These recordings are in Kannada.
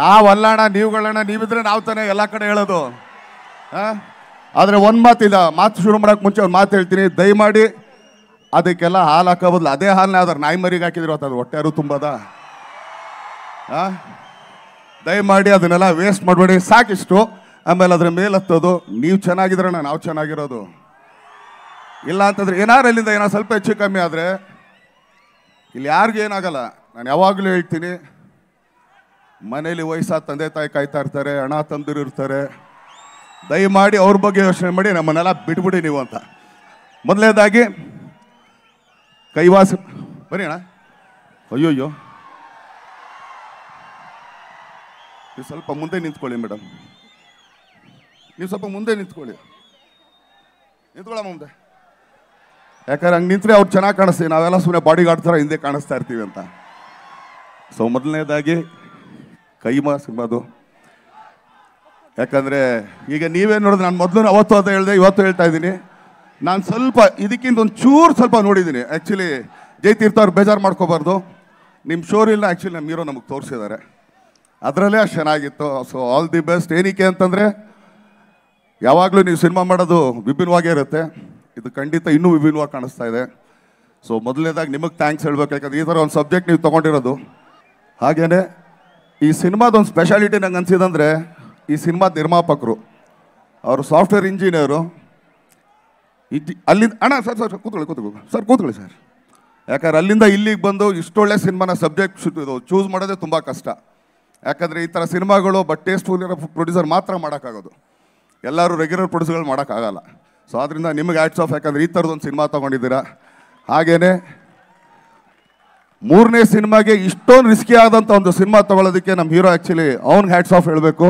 ನಾವಲ್ಲ ನೀವುಗಳಣ್ಣ ನೀವಿದ್ರೆ ನಾವು ತಾನೇ ಎಲ್ಲ ಕಡೆ ಹೇಳೋದು ಹಾಂ ಆದರೆ ಒಂದು ಮಾತಿಲ್ಲ ಮಾತು ಶುರು ಮಾಡೋಕ್ಕೆ ಮುಂಚೆ ಒಂದು ಮಾತು ಹೇಳ್ತೀನಿ ದಯಮಾಡಿ ಅದಕ್ಕೆಲ್ಲ ಹಾಲು ಹಾಕೋ ಬದಲು ಅದೇ ಹಾಲನ್ನ ಯಾವ್ದಾರು ನಾಯಿ ಮರಿಗೆ ಹಾಕಿದ್ರು ಅದು ಹೊಟ್ಟೆರು ತುಂಬದ ಹಾಂ ದಯಮಾಡಿ ಅದನ್ನೆಲ್ಲ ವೇಸ್ಟ್ ಮಾಡಬೇಡಿ ಸಾಕಿಷ್ಟು ಆಮೇಲೆ ಅದ್ರ ಮೇಲೆ ಹತ್ತೋದು ನೀವು ಚೆನ್ನಾಗಿದ್ರಣ್ಣ ನಾವು ಚೆನ್ನಾಗಿರೋದು ಇಲ್ಲ ಅಂತಂದ್ರೆ ಏನಾರು ಅಲ್ಲಿಂದ ಏನಾರು ಸ್ವಲ್ಪ ಹೆಚ್ಚು ಕಮ್ಮಿ ಆದರೆ ಇಲ್ಲಿ ಯಾರಿಗೂ ಏನಾಗಲ್ಲ ನಾನು ಯಾವಾಗಲೂ ಹೇಳ್ತೀನಿ ಮನೇಲಿ ವಯಸ್ಸಾದ ತಂದೆ ತಾಯಿ ಕಾಯ್ತಾ ಇರ್ತಾರೆ ಅಣ್ಣ ತಂದಿರು ಇರ್ತಾರೆ ದಯಮಾಡಿ ಅವ್ರ ಬಗ್ಗೆ ಯೋಚನೆ ಮಾಡಿ ನಮ್ಮನ್ನೆಲ್ಲ ಬಿಟ್ಬಿಡಿ ನೀವು ಅಂತ ಮೊದಲನೇದಾಗಿ ಕೈವಾಸ ಬನ್ನಿ ಅಣ್ಣ ಅಯ್ಯೋಯ್ಯೋ ನೀವು ಸ್ವಲ್ಪ ಮುಂದೆ ನಿಂತ್ಕೊಳ್ಳಿ ಮೇಡಮ್ ನೀವು ಸ್ವಲ್ಪ ಮುಂದೆ ನಿಂತ್ಕೊಳ್ಳಿ ನಿಂತ್ಕೊಳ್ಳಮ್ಮ ಮುಂದೆ ಯಾಕಂದ್ರೆ ಹಂಗೆ ನಿಂತರೆ ಅವ್ರು ಚೆನ್ನಾಗಿ ಕಾಣಿಸ್ತೀವಿ ನಾವೆಲ್ಲ ಸುಮ್ಮನೆ ಬಾಡಿ ಗಾರ್ಡ್ ಥರ ಹಿಂದೆ ಕಾಣಿಸ್ತಾ ಇರ್ತೀವಿ ಅಂತ ಸೊ ಮೊದಲನೇದಾಗಿ ಕೈಮಾ ಸಿನಿಮಾದು ಯಾಕಂದರೆ ಈಗ ನೀವೇ ನೋಡಿದ್ರೆ ನಾನು ಮೊದಲು ಅವತ್ತು ಅಂತ ಹೇಳಿದೆ ಇವತ್ತು ಹೇಳ್ತಾ ಇದ್ದೀನಿ ನಾನು ಸ್ವಲ್ಪ ಇದಕ್ಕಿಂತ ಒಂದು ಚೂರು ಸ್ವಲ್ಪ ನೋಡಿದ್ದೀನಿ ಆ್ಯಕ್ಚುಲಿ ತೀರ್ಥ ಅವ್ರು ಬೇಜಾರು ಮಾಡ್ಕೋಬಾರ್ದು ನಿಮ್ಮ ಶೋರಿಲ್ಲ ಆ್ಯಕ್ಚುಲಿ ನಮ್ಮ ಹೀರೋ ನಮಗೆ ತೋರಿಸಿದ್ದಾರೆ ಅದರಲ್ಲೇ ಅಷ್ಟು ಚೆನ್ನಾಗಿತ್ತು ಸೊ ಆಲ್ ದಿ ಬೆಸ್ಟ್ ಏನಕ್ಕೆ ಅಂತಂದರೆ ಯಾವಾಗಲೂ ನೀವು ಸಿನಿಮಾ ಮಾಡೋದು ವಿಭಿನ್ನವಾಗೇ ಇರುತ್ತೆ ಇದು ಖಂಡಿತ ಇನ್ನೂ ವಿಭಿನ್ನವಾಗಿ ಕಾಣಿಸ್ತಾ ಇದೆ ಸೊ ಮೊದಲನೇದಾಗಿ ನಿಮಗೆ ಥ್ಯಾಂಕ್ಸ್ ಹೇಳಬೇಕು ಯಾಕಂದ್ರೆ ಈ ಥರ ಒಂದು ಸಬ್ಜೆಕ್ಟ್ ನೀವು ತೊಗೊಂಡಿರೋದು ಹಾಗೇ ಈ ಸಿನಿಮಾದೊಂದು ಸ್ಪೆಷಾಲಿಟಿ ನಂಗೆ ಅನಿಸಿದಂದರೆ ಈ ಸಿನಿಮಾದ ನಿರ್ಮಾಪಕರು ಅವರು ಸಾಫ್ಟ್ವೇರ್ ಇಂಜಿನಿಯರು ಇದು ಅಲ್ಲಿಂದ ಅಣ್ಣ ಸರ್ ಸರ್ ಕೂತ್ಕೊಳ್ಳಿ ಕೂತ್ಕೊಳ್ಳಿ ಸರ್ ಕೂತ್ಕೊಳ್ಳಿ ಸರ್ ಯಾಕಂದ್ರೆ ಅಲ್ಲಿಂದ ಇಲ್ಲಿಗೆ ಬಂದು ಇಷ್ಟೊಳ್ಳೆ ಸಿನಿಮಾನ ಸಬ್ಜೆಕ್ಟ್ ಇದು ಚೂಸ್ ಮಾಡೋದೇ ತುಂಬ ಕಷ್ಟ ಯಾಕಂದರೆ ಈ ಥರ ಸಿನಿಮಾಗಳು ಬಟ್ ಟೇಸ್ಟ್ ಇರೋ ಪ್ರೊಡ್ಯೂಸರ್ ಮಾತ್ರ ಮಾಡೋಕ್ಕಾಗೋದು ಎಲ್ಲರೂ ರೆಗ್ಯುಲರ್ ಪ್ರೊಡ್ಯೂಸರ್ಗಳು ಮಾಡೋಕ್ಕಾಗಲ್ಲ ಸೊ ಅದರಿಂದ ನಿಮಗೆ ಆ್ಯಡ್ಸ್ ಆಫ್ ಯಾಕಂದರೆ ಈ ಥರದ್ದೊಂದು ಸಿನಿಮಾ ತೊಗೊಂಡಿದ್ದೀರಾ ಹಾಗೆಯೇ ಮೂರನೇ ಸಿನಿಮಾಗೆ ಇಷ್ಟೊಂದು ರಿಸ್ಕಿ ಆದಂಥ ಒಂದು ಸಿನಿಮಾ ತೊಗೊಳ್ಳೋದಕ್ಕೆ ನಮ್ಮ ಹೀರೋ ಆ್ಯಕ್ಚುಲಿ ಅವ್ನಿಗೆ ಹ್ಯಾಟ್ಸ್ ಆಫ್ ಹೇಳಬೇಕು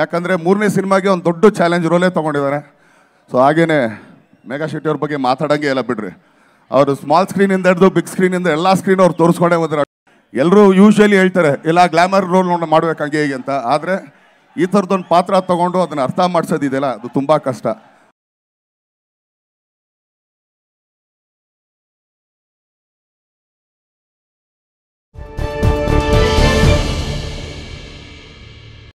ಯಾಕಂದರೆ ಮೂರನೇ ಸಿನಿಮಾಗೆ ಒಂದು ದೊಡ್ಡ ಚಾಲೆಂಜ್ ರೋಲೇ ತೊಗೊಂಡಿದ್ದಾರೆ ಸೊ ಹಾಗೇ ಮೆಗಾ ಶೆಟ್ಟಿ ಅವ್ರ ಬಗ್ಗೆ ಮಾತಾಡೋಂಗೆ ಇಲ್ಲ ಬಿಡ್ರಿ ಅವರು ಸ್ಮಾಲ್ ಸ್ಕ್ರೀನಿಂದ ಹಿಡಿದು ಬಿಗ್ ಸ್ಕ್ರೀನಿಂದ ಎಲ್ಲ ಸ್ಕ್ರೀನ್ ಅವ್ರು ತೋರಿಸ್ಕೊಂಡೇ ಹೋದ್ರೆ ಎಲ್ಲರೂ ಯೂಶ್ವಲಿ ಹೇಳ್ತಾರೆ ಇಲ್ಲ ಗ್ಲಾಮರ್ ರೋಲ್ ನೋಡಿ ಮಾಡ್ಬೇಕು ಹಂಗೆ ಹೇಗೆ ಅಂತ ಆದರೆ ಈ ಥರದ್ದೊಂದು ಪಾತ್ರ ತೊಗೊಂಡು ಅದನ್ನು ಅರ್ಥ ಮಾಡಿಸೋದಿದೆಯಲ್ಲ ಅದು ತುಂಬ ಕಷ್ಟ